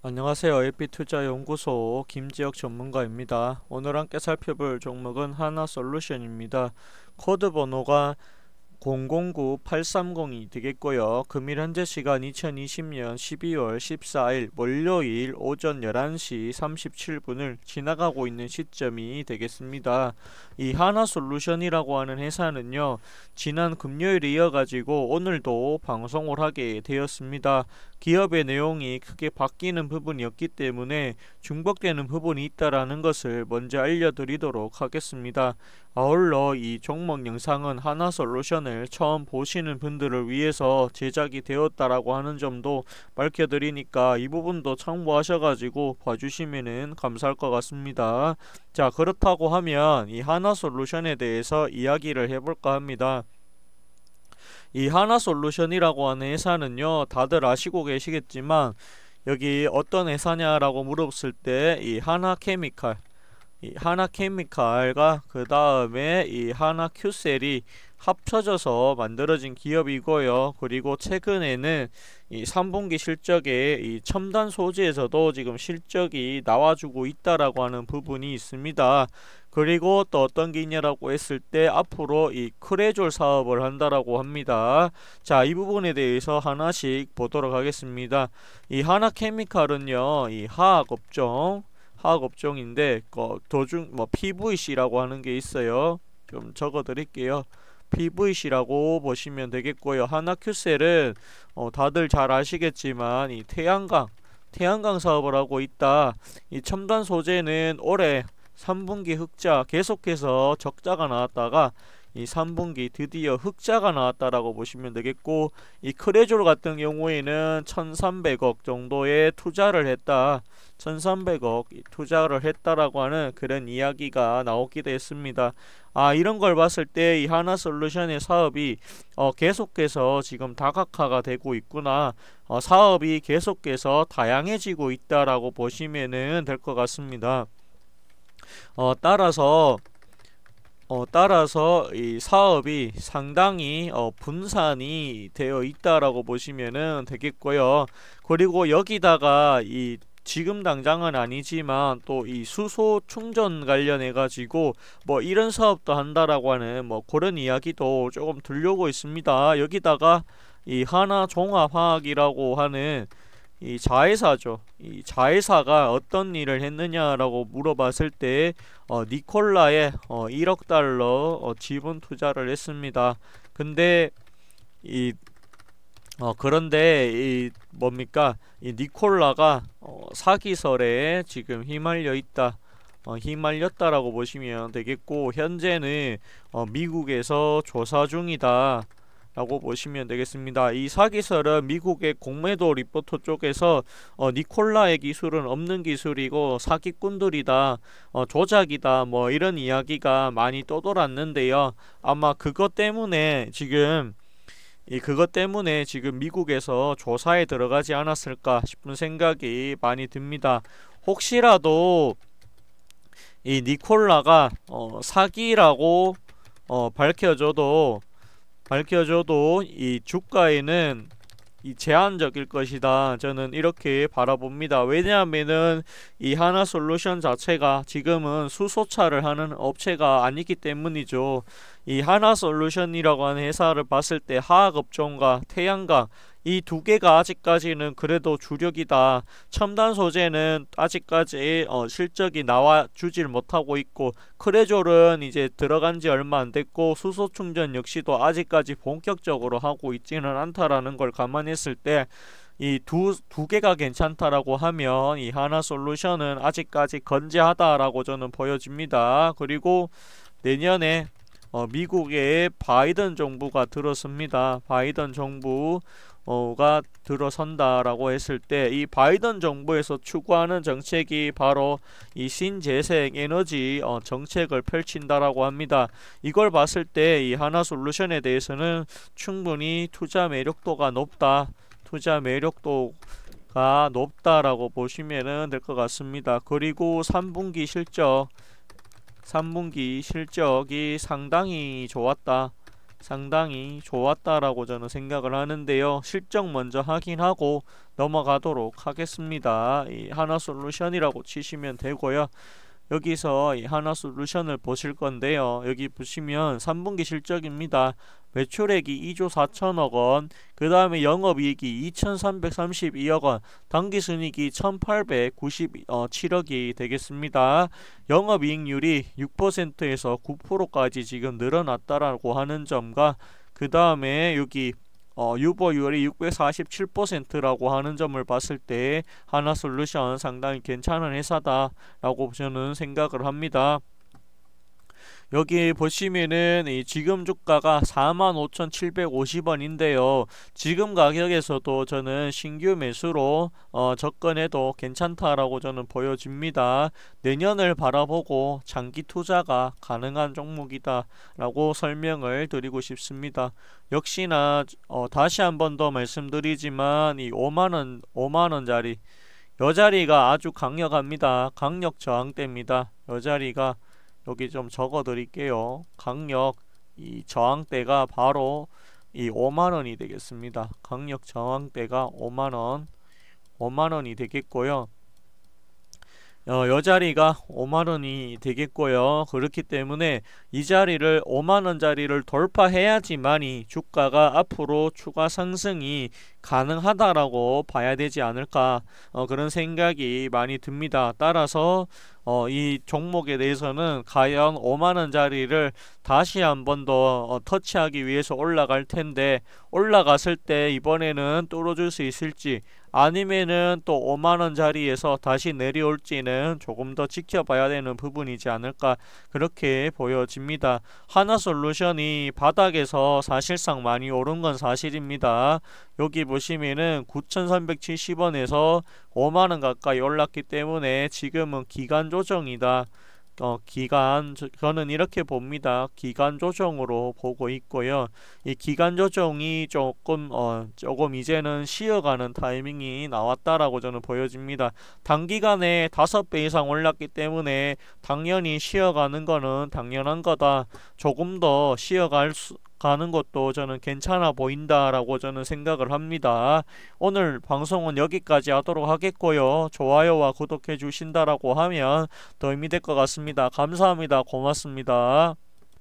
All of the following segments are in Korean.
안녕하세요. 에피투자연구소 김지혁 전문가입니다. 오늘 함께 살펴볼 종목은 하나솔루션입니다. 코드 번호가 009830이 되겠고요. 금일 현재 시간 2020년 12월 14일 월요일 오전 11시 37분을 지나가고 있는 시점이 되겠습니다. 이 하나솔루션이라고 하는 회사는요. 지난 금요일에 이어가지고 오늘도 방송을 하게 되었습니다. 기업의 내용이 크게 바뀌는 부분이 었기 때문에 중복되는 부분이 있다라는 것을 먼저 알려드리도록 하겠습니다. 아울러 이 종목 영상은 하나솔루션의 사연을 처음 보시는 분들을 위해서 제작이 되었다라고 하는 점도 밝혀드리니까 이 부분도 참고하셔가지고 봐주시면 감사할 것 같습니다. 자 그렇다고 하면 이 하나 솔루션에 대해서 이야기를 해볼까 합니다. 이 하나 솔루션이라고 하는 회사는요 다들 아시고 계시겠지만 여기 어떤 회사냐라고 물었을 때 이 하나 케미칼 이 하나 케미칼과 그 다음에 이 하나 큐셀이 합쳐져서 만들어진 기업이고요. 그리고 최근에는 이 3분기 실적에 이 첨단 소재에서도 지금 실적이 나와주고 있다라고 하는 부분이 있습니다. 그리고 또 어떤 게 있냐라고 했을 때 앞으로 이 크레졸 사업을 한다라고 합니다. 자, 이 부분에 대해서 하나씩 보도록 하겠습니다. 이 하나 케미칼은요. 이 화학 업종 화학 업종인데 그 도중 뭐 PVC라고 하는 게 있어요. 좀 적어 드릴게요. PVC라고 보시면 되겠고요. 하나큐셀은 어, 다들 잘 아시겠지만 이 태양광 태양광 사업을 하고 있다. 이 첨단 소재는 올해 3분기 흑자 계속해서 적자가 나왔다가 이 3분기 드디어 흑자가 나왔다라고 보시면 되겠고 이 크레졸 같은 경우에는 1300억 정도의 투자를 했다 1300억 투자를 했다라고 하는 그런 이야기가 나오기도 했습니다 아 이런 걸 봤을 때 이 하나 솔루션의 사업이 어, 계속해서 지금 다각화가 되고 있구나 어, 사업이 계속해서 다양해지고 있다라고 보시면될 것 같습니다 어, 따라서 어, 따라서 이 사업이 상당히 어, 분산이 되어 있다라고 보시면은 되겠고요. 그리고 여기다가 이 지금 당장은 아니지만 또 이 수소 충전 관련해 가지고 뭐 이런 사업도 한다라고 하는 뭐 그런 이야기도 조금 들려고 있습니다. 여기다가 이 하나 종합화학이라고 하는 이 자회사죠. 이 자회사가 어떤 일을 했느냐라고 물어봤을 때 어, 니콜라에 어, 1억 달러 어, 지분 투자를 했습니다. 근데 이 어, 그런데 이 뭡니까 이 니콜라가 어, 사기설에 지금 휘말려 있다. 어, 휘말렸다라고 보시면 되겠고 현재는 어, 미국에서 조사 중이다. 라고 보시면 되겠습니다. 이 사기설은 미국의 공매도 리포터 쪽에서 어, 니콜라의 기술은 없는 기술이고 사기꾼들이다 어, 조작이다 뭐 이런 이야기가 많이 떠돌았는데요. 아마 그것 때문에 지금 이 그것 때문에 지금 미국에서 조사에 들어가지 않았을까 싶은 생각이 많이 듭니다. 혹시라도 이 니콜라가 어, 사기라고 어, 밝혀져도 밝혀져도 이 주가에는 이 제한적일 것이다 저는 이렇게 바라봅니다 왜냐하면은 이 하나 솔루션 자체가 지금은 수소차를 하는 업체가 아니기 때문이죠 이 하나 솔루션이라고 하는 회사를 봤을 때 화학업종과 태양광 이두 개가 아직까지는 그래도 주력이다. 첨단 소재는 아직까지 어, 실적이 나와 주질 못하고 있고 크레졸은 이제 들어간 지 얼마 안 됐고 수소 충전 역시도 아직까지 본격적으로 하고 있지는 않다라는 걸 감안했을 때 이 두두 두 개가 괜찮다라고 하면 이 하나 솔루션은 아직까지 건재하다라고 저는 보여집니다. 그리고 내년에 어, 미국의 바이든 정부가 들었습니다. 바이든 정부 어가 들어선다라고 했을 때 이 바이든 정부에서 추구하는 정책이 바로 이 신재생 에너지 어, 정책을 펼친다라고 합니다. 이걸 봤을 때 이 하나 솔루션에 대해서는 충분히 투자 매력도가 높다. 투자 매력도 가 높다라고 보시면 될 것 같습니다. 그리고 3분기 실적 3분기 실적이 상당히 좋았다. 상당히 좋았다라고 저는 생각을 하는데요. 실적 먼저 확인하고 넘어가도록 하겠습니다. 이 하나 솔루션이라고 치시면 되고요. 여기서 하나솔 루션을 보실 건데요. 여기 보시면 3분기 실적입니다. 매출액이 2조 4천억 원, 그 다음에 영업이익이 2,332억 원, 당기순이익이 1,897억이 되겠습니다. 영업이익률이 6%에서 9%까지 지금 늘어났다라고 하는 점과 그 다음에 여기 어, 유보율이 647%라고 하는 점을 봤을 때 하나솔루션 상당히 괜찮은 회사다라고 저는 생각을 합니다. 여기 보시면은 이 지금 주가가 45,750원인데요. 지금 가격에서도 저는 신규 매수로 어, 접근해도 괜찮다라고 저는 보여집니다. 내년을 바라보고 장기 투자가 가능한 종목이다라고 설명을 드리고 싶습니다. 역시나 어, 다시 한 번 더 말씀드리지만 이 5만원 5만원짜리 여자리가 아주 강력합니다. 강력 저항대입니다. 여자리가 여기 좀 적어 드릴게요. 강력 이 저항대가 바로 이 5만원이 되겠습니다. 강력 저항대가 5만원 5만원이 되겠고요. 어, 여 자리가 5만원이 되겠고요. 그렇기 때문에 이 자리를 5만원자리를 돌파해야지만이 주가가 앞으로 추가 상승이 가능하다라고 봐야 되지 않을까 어, 그런 생각이 많이 듭니다. 따라서 어, 이 종목에 대해서는 과연 5만원자리를 다시 한 번더 어, 터치하기 위해서 올라갈 텐데 올라갔을 때 이번에는 뚫어줄수 있을지 아니면은 또 5만원 자리에서 다시 내려올지는 조금 더 지켜봐야 되는 부분이지 않을까 그렇게 보여집니다. 하나솔루션이 바닥에서 사실상 많이 오른 건 사실입니다. 여기 보시면은 9,370원에서 5만원 가까이 올랐기 때문에 지금은 기간 조정이다. 어, 기간 저는 이렇게 봅니다. 기간 조정으로 보고 있고요. 이 기간 조정이 조금 어, 조금 이제는 쉬어가는 타이밍이 나왔다라고 저는 보여집니다. 단기간에 다섯 배 이상 올랐기 때문에 당연히 쉬어가는 거는 당연한 거다. 조금 더 쉬어갈 수 가는 것도 저는 괜찮아 보인다라고 저는 생각을 합니다. 오늘 방송은 여기까지 하도록 하겠고요. 좋아요와 구독해 주신다라고 하면 더 의미 될것 같습니다. 감사합니다. 고맙습니다.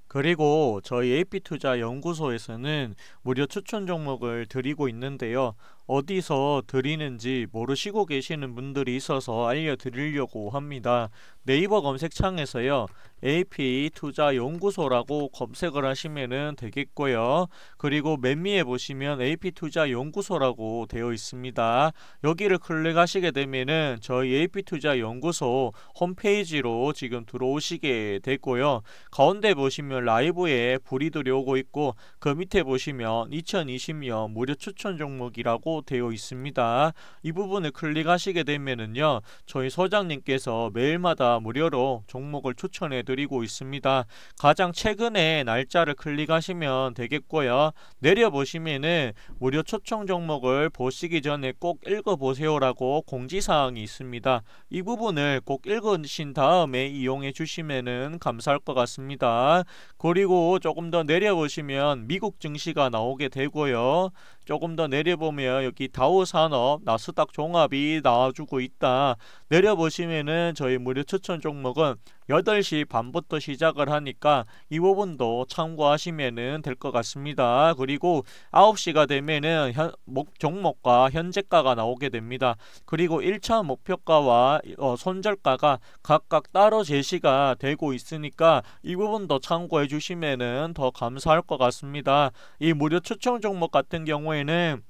그리고 저희 AP투자연구소에서는 무료 추천 종목을 드리고 있는데요. 어디서 드리는지 모르시고 계시는 분들이 있어서 알려드리려고 합니다. 네이버 검색창에서요. AP 투자 연구소라고 검색을 하시면 되겠고요. 그리고 맨 위에 보시면 AP 투자 연구소라고 되어 있습니다. 여기를 클릭하시게 되면은 저희 AP 투자 연구소 홈페이지로 지금 들어오시게 됐고요. 가운데 보시면 라이브에 불이 들어오고 있고 그 밑에 보시면 2020년 무료 추천 종목이라고 되어 있습니다. 이 부분을 클릭하시게 되면은요. 저희 소장님께서 매일마다 무료로 종목을 추천해 드리고 있습니다. 가장 최근에 날짜를 클릭하시면 되겠고요. 내려보시면은 무료 초청 종목을 보시기 전에 꼭 읽어보세요라고 공지사항이 있습니다. 이 부분을 꼭 읽으신 다음에 이용해 주시면 감사할 것 같습니다. 그리고 조금 더 내려보시면 미국 증시가 나오게 되고요. 조금 더 내려보면 여기 다우산업 나스닥 종합이 나와주고 있다. 내려보시면은 저희 무료 추천 종목은 8시 반부터 시작을 하니까 이 부분도 참고하시면 될 것 같습니다. 그리고 9시가 되면은 목, 종목과 현재가가 나오게 됩니다. 그리고 1차 목표가와 어, 손절가가 각각 따로 제시가 되고 있으니까 이 부분도 참고해 주시면은 더 감사할 것 같습니다. 이 무료 추천 종목 같은 경우에는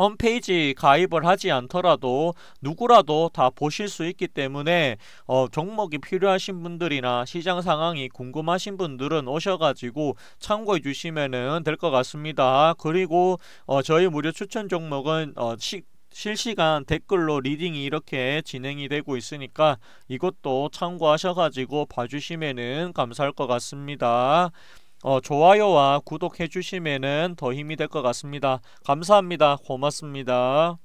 홈페이지 가입을 하지 않더라도 누구라도 다 보실 수 있기 때문에 어, 종목이 필요하신 분들이나 시장 상황이 궁금하신 분들은 오셔가지고 참고해 주시면 될 것 같습니다. 그리고 어, 저희 무료 추천 종목은 어, 시, 실시간 댓글로 리딩이 이렇게 진행이 되고 있으니까 이것도 참고하셔가지고 봐주시면 감사할 것 같습니다. 어, 좋아요와 구독해 주시면 더 힘이 될 것 같습니다. 감사합니다. 고맙습니다.